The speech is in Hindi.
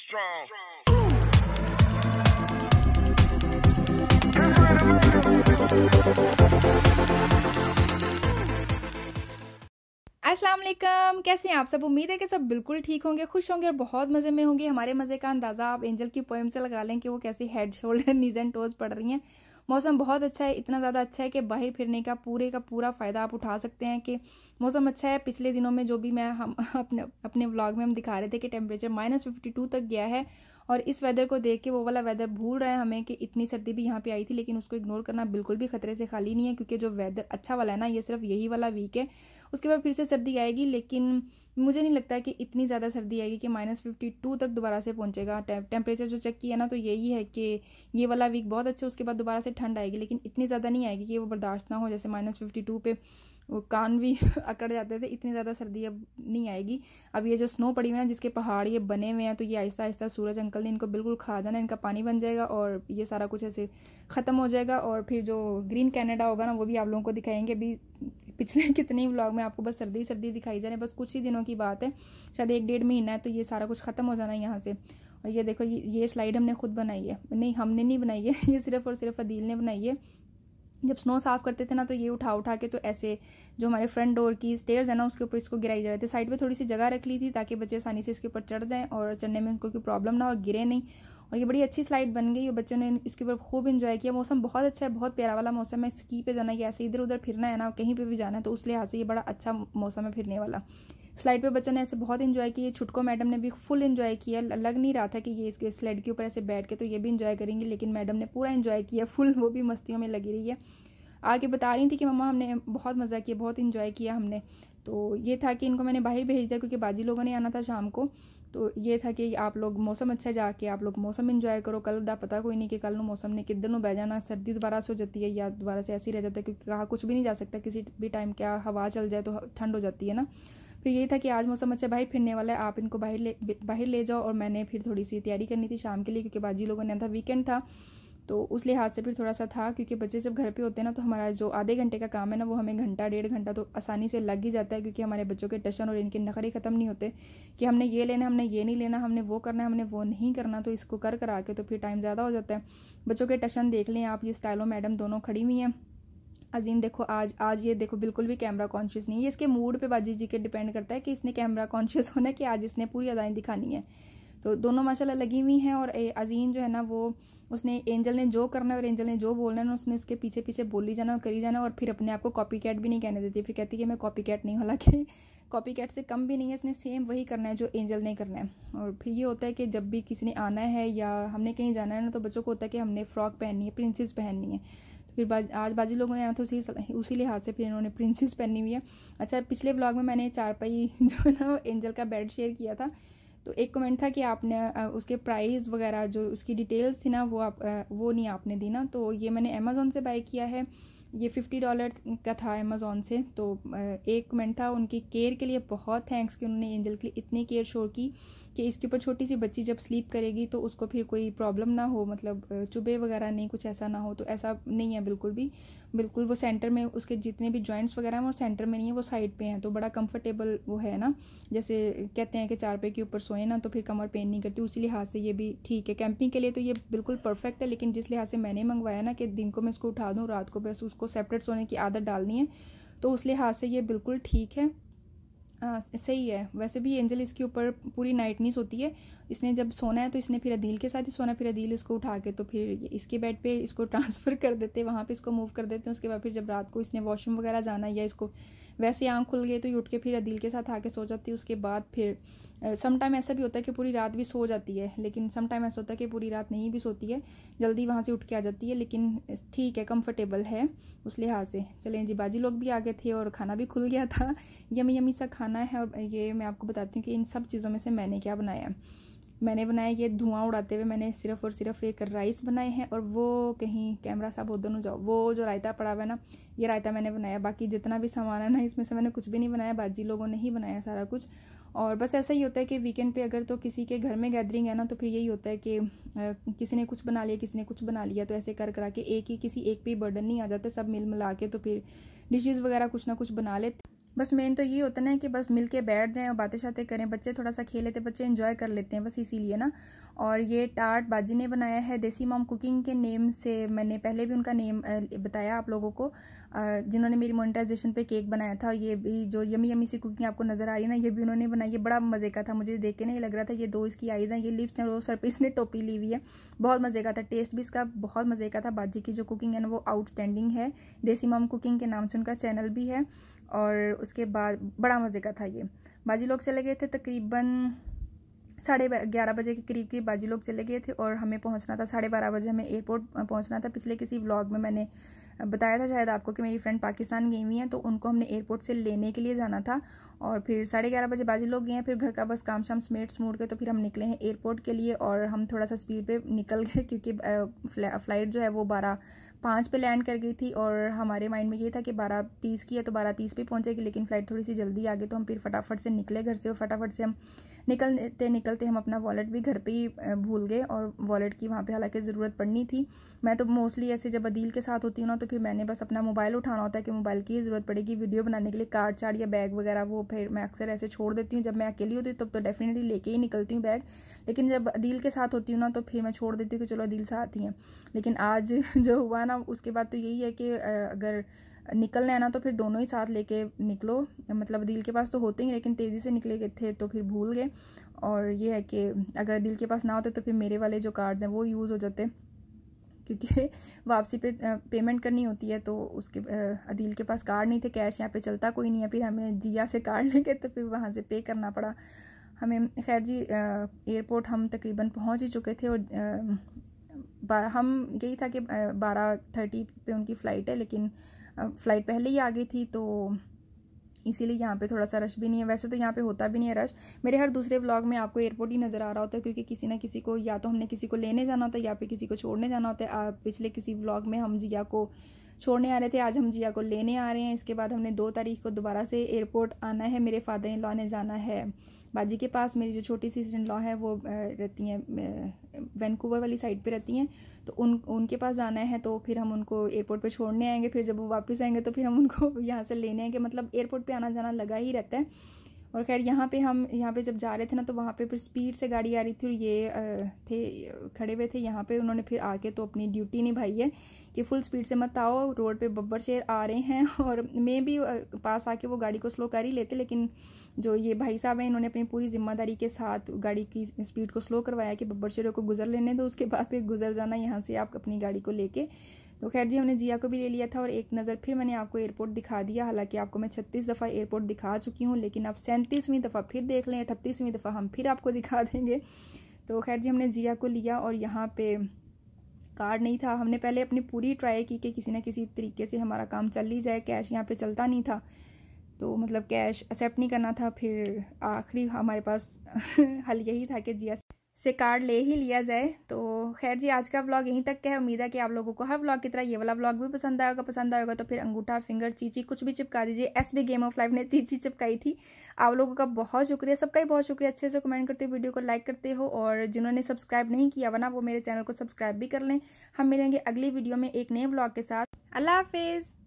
strong. असलम कैसे हैं आप सब उम्मीद है कि सब बिल्कुल ठीक होंगे खुश होंगे और बहुत मज़े में होंगे हमारे मज़े का अंदाज़ा आप एंजल की पोएम से लगा लें कि वो कैसी head shoulder knees and toes पड़ रही हैं मौसम बहुत अच्छा है इतना ज़्यादा अच्छा है कि बाहर फिरने का पूरे का पूरा फ़ायदा आप उठा सकते हैं कि मौसम अच्छा है पिछले दिनों में जो भी मैं हम अपने अपने व्लॉग में हम दिखा रहे थे कि टेम्परेचर माइनस फिफ्टी टू तक गया है और इस वेदर को देख के वो वाला वेदर भूल रहे हैं हमें कि इतनी सर्दी भी यहाँ पर आई थी लेकिन उसको इग्नोर करना बिल्कुल भी खतरे से खाली नहीं है क्योंकि जो वेदर अच्छा वाला है ना ये सिर्फ यही वाला वीक है उसके बाद फिर से सर्दी आएगी लेकिन मुझे नहीं लगता कि इतनी ज़्यादा सर्दी आएगी कि माइनस फिफ्टी टू तक दोबारा से पहुंचेगा टेम्परेचर जो चेक किया ना तो यही है कि ये वाला वीक बहुत अच्छा उसके बाद दोबारा से ठंड आएगी लेकिन इतनी ज़्यादा नहीं आएगी कि वो बर्दाश्त ना हो जैसे माइनस फिफ्टी टू पे कान भी अकड़ जाते थे इतनी ज़्यादा सर्दी अब नहीं आएगी अब ये जो स्नो पड़ी हुई ना जिसके पहाड़ ये बने हुए हैं तो ये आहिस्ता आहिस्ता सूरज अंकल ने इनको बिल्कुल खा जाना इनका पानी बन जाएगा और ये सारा कुछ ऐसे ख़त्म हो जाएगा और फिर जो ग्रीन कैनेडा होगा ना वो भी आप लोगों को दिखाएंगे अभी पिछले कितने ही ब्लॉग में आपको बस सर्दी सर्दी दिखाई जा रही है बस कुछ ही दिनों की बात है शायद एक डेढ़ महीना है तो ये सारा कुछ ख़त्म हो जाना है यहाँ से और ये देखो ये, ये स्लाइड हमने खुद बनाई है नहीं हमने नहीं बनाई है ये सिर्फ़ और सिर्फ अदील ने बनाई है जब स्नो साफ़ करते थे ना तो ये उठा उठा के तो ऐसे जो हमारे फ्रंट डोर की स्टेयर्स है ना उसके ऊपर इसको गिराई जा रहे थे साइड पे थोड़ी सी जगह रख ली थी ताकि बच्चे आसानी से इसके ऊपर चढ़ जाएं और चढ़ने में उनको कोई प्रॉब्लम ना और गिरे नहीं और ये बड़ी अच्छी स्लाइड बन गई और बच्चों ने इसके ऊपर खूब इन्जॉय किया मौसम बहुत अच्छा है बहुत प्यारा वाला मौसम है स्की पे जाना है ऐसे इधर उधर फिरना है ना कहीं पर भी जाना है तो उस लिहाज से ये बड़ा अच्छा मौसम है फिरने वाला स्लाइड पे बच्चों ने ऐसे बहुत इन्जॉय किया छुटको मैडम ने भी फुल इन्जॉय किया लग नहीं रहा था कि ये इसके स्लाइड के ऊपर ऐसे बैठ के तो ये भी इन्जॉय करेंगी लेकिन मैडम ने पूरा इन्जॉय किया फुल वो भी मस्तियों में लगी रही है आगे बता रही थी कि मम्मा हमने बहुत मज़ा किया बहुत इन्जॉय किया हमने तो ये था कि इनको मैंने बाहर भेज दिया क्योंकि बाजी लोगों ने आना था शाम को तो ये था कि आप लोग मौसम अच्छा जाके आप लोग मौसम इंजॉय करो कल दा पता कोई नहीं कि कल मौसम ने किधर बह जाना सर्दी दोबारा से हो जाती है या दोबारा से ऐसी रह जाता है क्योंकि कहा कुछ भी नहीं जा सकता किसी भी टाइम क्या हवा चल जाए तो ठंड हो जाती है ना फिर यही था कि आज मौसम अच्छा बाहर फिरने वाला है आप इनको बाहर ले बाहर ले जाओ और मैंने फिर थोड़ी सी तैयारी करनी थी शाम के लिए क्योंकि बाजी लोगों ने था वीकेंड था तो उस लिहाज से फिर थोड़ा सा था क्योंकि बच्चे जब घर पे होते हैं ना तो हमारा जो आधे घंटे का काम है ना वो हमें घंटा डेढ़ घंटा तो आसानी से लग ही जाता है क्योंकि हमारे बच्चों के टशन और इनके नखरे ख़त्म नहीं होते कि हमने ये लेना हमने ये नहीं लेना हमने वो करना है हमने वो नहीं करना तो इसको कर करा के तो फिर टाइम ज़्यादा हो जाता है बच्चों के टशन देख लें आप ये स्टाइलो मैडम दोनों खड़ी हुई हैं अजीम देखो आज आज ये देखो बिल्कुल भी कैमरा कॉन्शियस नहीं है इसके मूड पे बाजी जी के डिपेंड करता है कि इसने कैमरा कॉन्शियस होना है कि आज इसने पूरी अदाएँ दिखानी है तो दोनों माशा लगी हुई हैं और अजीम जो है ना वो उसने एंजल ने जो करना है और एंजल ने जो बोलना है उसने उसके पीछे पीछे बोली जाना और करी जाना और फिर अपने आप को कॉपी कैट भी नहीं कहने देती फिर कहती कि मैं कॉपी कैट नहीं हालांकि कॉपी कैट से कम भी नहीं है इसने सेम वही करना है जो एंजल ने करना है और फिर ये होता है कि जब भी किसी ने आना है या हमने कहीं जाना है ना तो बच्चों को होता है कि हमने फ्रॉक पहननी है प्रिंसेस पहननी है तो फिर बाज, आज बाजी लोगों ने आना था तो उसी उसी लिहाज से फिर इन्होंने प्रिंसेस पहनी हुई है अच्छा पिछले ब्लॉग में मैंने चारपाई जो है ना एंजल का बेड शेयर किया था तो एक कमेंट था कि आपने उसके प्राइस वगैरह जो उसकी डिटेल्स थी ना वो आप वो नहीं आपने दी ना तो ये मैंने अमेज़ोन से बाई किया है ये फिफ्टी डॉलर का था अमेज़ोन से तो एक कमेंट था उनकी केयर के लिए बहुत थैंक्स कि उन्होंने एंजल के लिए इतनी केयर शोर की कि इसके ऊपर छोटी सी बच्ची जब स्लीप करेगी तो उसको फिर कोई प्रॉब्लम ना हो मतलब चुभे वगैरह नहीं कुछ ऐसा ना हो तो ऐसा नहीं है बिल्कुल भी बिल्कुल वो सेंटर में उसके जितने भी जॉइंट्स वगैरह हैं वो सेंटर में नहीं है वो साइड पे हैं तो बड़ा कंफर्टेबल वो है ना जैसे कहते हैं कि चार पे के ऊपर सोए ना तो फिर कमर पेन नहीं करती उसी लिहाज से ये भी ठीक है कैंपिंग के लिए तो ये बिल्कुल परफेक्ट है लेकिन जिस लिहाज से मैंने मंगवाया ना कि दिन को मैं इसको उठा दूँ रात को बस उसको सेपरेट सोने की आदत डालनी है तो उस लिहाज से ये बिल्कुल ठीक है सही है वैसे भी एंजल इसके ऊपर पूरी नाइट नहीं सोती है इसने जब सोना है तो इसने फिर अदील के साथ ही सोना फिर अदील इसको उठा के तो फिर इसके बेड पे इसको ट्रांसफ़र कर देते वहाँ पे इसको मूव कर देते हैं उसके बाद फिर जब रात को इसने वॉशरूम वगैरह जाना या इसको वैसे आँख खुल गई तो ये उठ के फिर अदील के साथ आके सो जाती है उसके बाद फिर समटाइम ऐसा भी होता है कि पूरी रात भी सो जाती है लेकिन समटाइम ऐसा होता है कि पूरी रात नहीं भी सोती है जल्दी वहाँ से उठ के आ जाती है लेकिन ठीक है कम्फर्टेबल है उस लिहाज से चलें जी बाजी लोग भी आ गए थे और खाना भी खुल गया था यमी यमी सा खाना है और ये मैं आपको बताती हूँ कि इन सब चीज़ों में से मैंने क्या बनाया मैंने बनाया ये धुआं उड़ाते हुए मैंने सिर्फ़ और सिर्फ एक राइस बनाए हैं और वो कहीं कैमरा साहब उधर दोनों जाओ वो जो रायता पड़ा हुआ है ना ये रायता मैंने बनाया बाकी जितना भी सामान है ना इसमें से मैंने कुछ भी नहीं बनाया बाजी लोगों ने ही बनाया सारा कुछ और बस ऐसा ही होता है कि वीकेंड पे अगर तो किसी के घर में गैदरिंग है ना तो फिर यही होता है कि किसी ने कुछ बना लिया किसी ने कुछ बना लिया तो ऐसे कर करा के एक ही किसी एक पे ही बर्डन नहीं आ जाता सब मिल मिला के तो फिर डिशेज़ वगैरह कुछ ना कुछ बना लेते बस मेन तो ये होता ना कि बस मिल के बैठ जाएं और बातें शातें करें बच्चे थोड़ा सा खेल लेते बच्चे इन्जॉय कर लेते हैं बस इसीलिए ना और ये टार्ट बाजी ने बनाया है देसी मॉम कुकिंग के नेम से मैंने पहले भी उनका नेम बताया आप लोगों को जिन्होंने मेरी मोनिटाइजेशन पे केक बनाया था और ये भी जो यमी यमी सी कुकिंग आपको नज़र आ रही है ना ये भी उन्होंने बनाई ये बड़ा मज़े का था मुझे देख के नहीं लग रहा था ये दो इसकी आइज़ हैं ये लिप्स हैं और सर पर इसने टोपी ली हुई है बहुत मज़े का था टेस्ट भी इसका बहुत मज़े का था बाजी की जो कुकिंग है ना वो आउटस्टैंडिंग है देसी मॉम कुकिंग के नाम से उनका चैनल भी है और उसके बाद बड़ा मज़े का था ये बाजी लोग चले गए थे तकरीबन साढ़े ग्यारह बजे के करीब के बाजी लोग चले गए थे और हमें पहुंचना था साढ़े बारह बजे हमें एयरपोर्ट पहुंचना था पिछले किसी व्लॉग में मैंने बताया था शायद आपको कि मेरी फ्रेंड पाकिस्तान गई हुई हैं तो उनको हमने एयरपोर्ट से लेने के लिए जाना था और फिर साढ़े ग्यारह बजे बाजी लोग गए हैं फिर घर का बस काम शाम स्मेट समूट के तो फिर हम निकले हैं एयरपोर्ट के लिए और हम थोड़ा सा स्पीड पे निकल गए क्योंकि फ्लाइट जो है वो बारह पाँच पे लैंड कर गई थी और हमारे माइंड में ये था कि बारह तीस की है तो बारह तीस पर पहुँचेगी लेकिन फ़्लाइट थोड़ी सी जल्दी आ गई तो हम फिर फटाफट से निकले घर से और फटाफट से हम निकलते निकलते हम अपना वॉलेट भी घर पर ही भूल गए और वॉलेट की वहाँ पर हालाँकि ज़रूरत पड़नी थी मैं तो मोस्टली ऐसे जब अदील के साथ होती हूँ ना तो फिर मैंने बस अपना मोबाइल उठाना होता है कि मोबाइल की ज़रूरत पड़ेगी वीडियो बनाने के लिए कार्ड चार्ड या बैग वगैरह वो फिर मैं अक्सर ऐसे छोड़ देती हूँ जब मैं अकेली होती हूँ तब तो डेफिनेटली लेके ही निकलती हूँ बैग लेकिन जब अदील के साथ होती हूँ ना तो फिर मैं छोड़ देती हूँ कि चलो अदील साथ ही हैं लेकिन आज जो हुआ ना उसके बाद तो यही है कि अगर निकलना है ना तो फिर दोनों ही साथ लेके निकलो मतलब दिल के पास तो होते ही लेकिन तेज़ी से निकले गए थे तो फिर भूल गए और ये है कि अगर दिल के पास ना होते तो फिर मेरे वाले जो कार्ड्स हैं वो यूज़ हो जाते क्योंकि वापसी पे पेमेंट करनी होती है तो उसके अदील के पास कार्ड नहीं थे कैश यहाँ पे चलता कोई नहीं है फिर हमें जिया से कार्ड लेके तो फिर वहाँ से पे करना पड़ा हमें खैर जी एयरपोर्ट हम तकरीबन पहुँच ही चुके थे और हम यही था कि बारह थर्टी पर उनकी फ़्लाइट है लेकिन फ़्लाइट पहले ही आ गई थी तो इसीलिए यहाँ पे थोड़ा सा रश भी नहीं है वैसे तो यहाँ पे होता भी नहीं है रश मेरे हर दूसरे व्लॉग में आपको एयरपोर्ट ही नज़र आ रहा होता है क्योंकि किसी ना किसी को या तो हमने किसी को लेने जाना होता है या फिर किसी को छोड़ने जाना होता है पिछले किसी व्लॉग में हम जिया को छोड़ने आ रहे थे आज हम जिया को लेने आ रहे हैं इसके बाद हमने दो तारीख को दोबारा से एयरपोर्ट आना है मेरे फादर इन लॉ ने जाना है बाजी के पास मेरी जो छोटी सिस्टर इन लॉ है वो रहती हैं वैनकूवर वाली साइड पे रहती हैं तो उन उनके पास जाना है तो फिर हम उनको एयरपोर्ट पे छोड़ने आएंगे फिर जब वो वापस आएंगे तो फिर हम उनको यहाँ से लेने आएंगे मतलब एयरपोर्ट पे आना जाना लगा ही रहता है और खैर यहाँ पे हम यहाँ पे जब जा रहे थे ना तो वहाँ पे फिर स्पीड से गाड़ी आ रही थी और ये थे खड़े हुए थे यहाँ पे उन्होंने फिर आके तो अपनी ड्यूटी निभाई है कि फुल स्पीड से मत आओ रोड पे बब्बर शेर आ रहे हैं और मैं भी पास आके वो गाड़ी को स्लो कर ही लेते लेकिन जो ये भाई साहब हैं इन्होंने अपनी पूरी जिम्मेदारी के साथ गाड़ी की स्पीड को स्लो करवाया कि बब्बर शेरों को गुजर लेने दो उसके बाद फिर गुजर जाना यहाँ से आप अपनी गाड़ी को लेके तो खैर जी हमने जिया को भी ले लिया था और एक नज़र फिर मैंने आपको एयरपोर्ट दिखा दिया हालांकि आपको मैं छत्तीस दफ़ा एयरपोर्ट दिखा चुकी हूँ लेकिन आप सैंतीसवीं दफ़ा फिर देख लें अठतीसवीं दफ़ा हम फिर आपको दिखा देंगे तो खैर जी हमने जिया को लिया और यहाँ पे कार्ड नहीं था हमने पहले अपनी पूरी ट्राई की कि किसी न किसी तरीके से हमारा काम चल ही जाए कैश यहाँ पर चलता नहीं था तो मतलब कैश एक्सेप्ट नहीं करना था फिर आखिरी हमारे पास हल यही था कि जिया से कार्ड ले ही लिया जाए तो खैर जी आज का व्लॉग यहीं तक का है उम्मीद है कि आप लोगों को हर व्लॉग की तरह ये वाला व्लॉग भी पसंद आएगा पसंद आएगा तो फिर अंगूठा फिंगर चीची कुछ भी चिपका दीजिए S B game of life ने चीची चिपकाई थी आप लोगों का बहुत शुक्रिया सबका ही बहुत शुक्रिया अच्छे से कमेंट करते हो वीडियो को लाइक करते हो और जिन्होंने सब्सक्राइब नहीं किया वना वो मेरे चैनल को सब्सक्राइब भी कर लें हम मिलेंगे अगली वीडियो में एक नए ब्लॉग के साथ अल्लाह हाफिज़